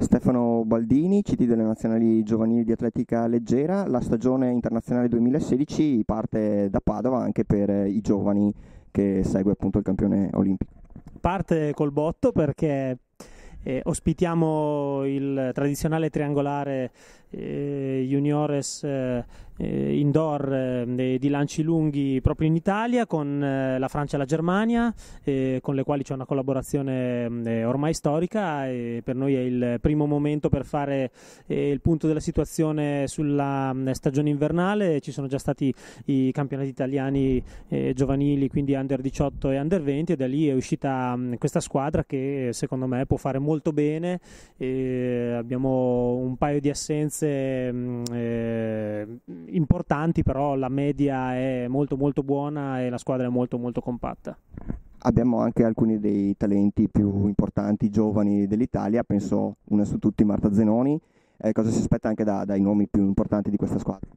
Stefano Baldini, CD delle nazionali giovanili di atletica leggera. La stagione internazionale 2016 parte da Padova anche per eh, i giovani che segue appunto il campione olimpico. Parte col botto perché eh, ospitiamo il tradizionale triangolare eh, juniores eh, eh, indoor eh, di lanci lunghi proprio in Italia con eh, la Francia e la Germania, eh, con le quali c'è una collaborazione mm, eh, ormai storica e per noi è il primo momento per fare eh, il punto della situazione sulla mh, mm, stagione invernale. Ci sono già stati i campionati italiani giovanili, quindi under 18 e under 20 e da lì è uscita mh, mm, questa squadra che secondo me può fare molto bene. abbiamo un paio di assenze. Mh, importanti, però la media è molto molto buona e la squadra è molto molto compatta. Abbiamo anche alcuni dei talenti più importanti, giovani dell'Italia, penso una su tutti Marta Zenoni, eh, cosa si aspetta anche da, dai nomi più importanti di questa squadra?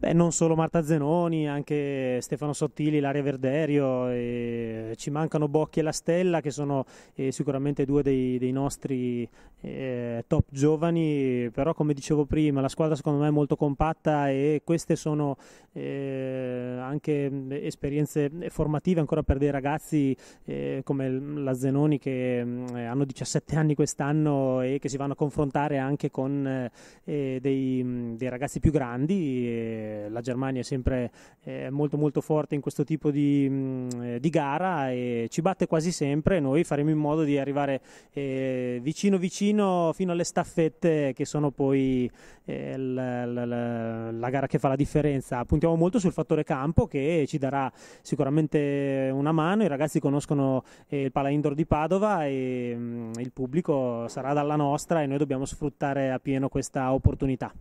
Beh, non solo Marta Zenoni, anche Stefano Sottili, Laria Verderio, eh, ci mancano Bocchi e La Stella che sono eh, sicuramente due dei, dei nostri eh, top giovani, però come dicevo prima la squadra secondo me è molto compatta e queste sono eh, anche esperienze formative ancora per dei ragazzi eh, come la Zenoni che hanno 17 anni quest'anno e che si vanno a confrontare anche con eh, dei, dei, ragazzi più grandi. Eh, la Germania è sempre eh, molto molto forte in questo tipo di, mh, mm, eh, di, gara e ci batte quasi sempre noi faremo in modo di arrivare eh, vicino vicino fino alle staffette che sono poi eh, la, la, la, la gara che fa la differenza puntiamo molto sul fattore campo che ci darà sicuramente una mano i ragazzi conoscono eh, il pala indoor di Padova e mh, mm, il pubblico sarà dalla nostra e noi dobbiamo sfruttare appieno questa opportunità.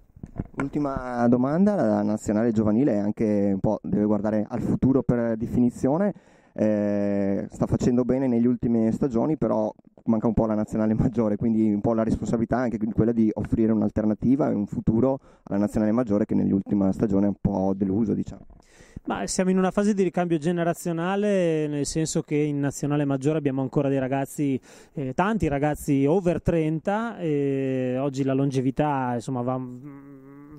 Ultima domanda, la nazionale giovanile anche un po' deve guardare al futuro per definizione, eh, sta facendo bene negli ultimi stagioni, però manca un po' la nazionale maggiore, quindi un po' la responsabilità anche quella di offrire un'alternativa e un futuro alla nazionale maggiore che nell'ultima stagione è un po' deluso, diciamo. Ma siamo in una fase di ricambio generazionale, nel senso che in nazionale maggiore abbiamo ancora dei ragazzi, eh, tanti ragazzi over 30, e oggi la longevità insomma va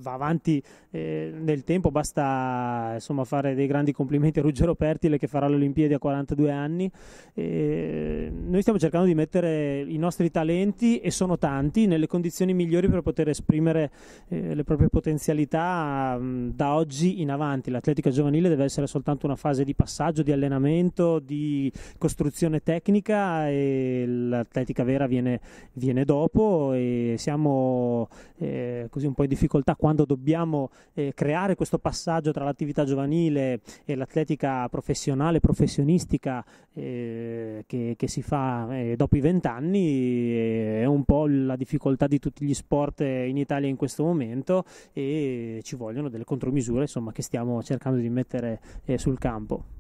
va avanti eh, nel tempo, basta insomma, fare dei grandi complimenti a Ruggero Pertile che farà le Olimpiadi a 42 anni. E noi stiamo cercando di mettere i nostri talenti, e sono tanti, nelle condizioni migliori per poter esprimere eh, le proprie potenzialità mh, mm, da oggi in avanti. L'atletica giovanile deve essere soltanto una fase di passaggio, di allenamento, di costruzione tecnica e l'atletica vera viene, viene dopo e siamo eh, così un po' in difficoltà quando dobbiamo eh, creare questo passaggio tra l'attività giovanile e l'atletica professionale, professionistica eh, che, che, si fa eh, dopo i vent'anni, eh, è un po' la difficoltà di tutti gli sport in Italia in questo momento e ci vogliono delle contromisure insomma, che stiamo cercando di mettere eh, sul campo.